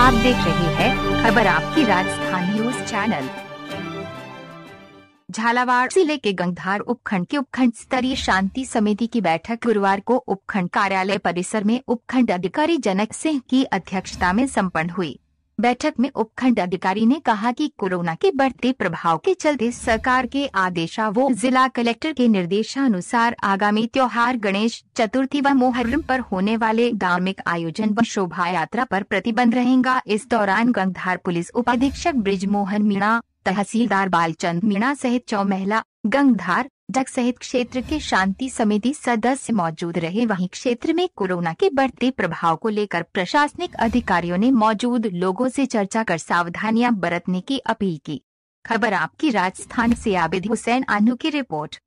आप देख रहे हैं खबर आपकी राजस्थान न्यूज चैनल झालावाड़ जिले के गंगधार उपखंड के उपखंड स्तरीय शांति समिति की बैठक गुरुवार को उपखंड कार्यालय परिसर में उपखंड अधिकारी जनक सिंह की अध्यक्षता में सम्पन्न हुई बैठक में उपखंड अधिकारी ने कहा कि कोरोना के बढ़ते प्रभाव के चलते सरकार के आदेशा वो जिला कलेक्टर के निर्देशानुसार आगामी त्योहार गणेश चतुर्थी व मोहर्रम पर होने वाले धार्मिक आयोजन व शोभा यात्रा पर प्रतिबंध रहेगा इस दौरान गंगधार पुलिस उपाधीक्षक ब्रिज मोहन मीणा तहसीलदार बालचंद मीणा सहित चौमहला गंगधार डग सहित क्षेत्र के शांति समिति सदस्य मौजूद रहे वहीं क्षेत्र में कोरोना के बढ़ते प्रभाव को लेकर प्रशासनिक अधिकारियों ने मौजूद लोगों से चर्चा कर सावधानियां बरतने की अपील की खबर आपकी राजस्थान से आबिद हुसैन आनू की रिपोर्ट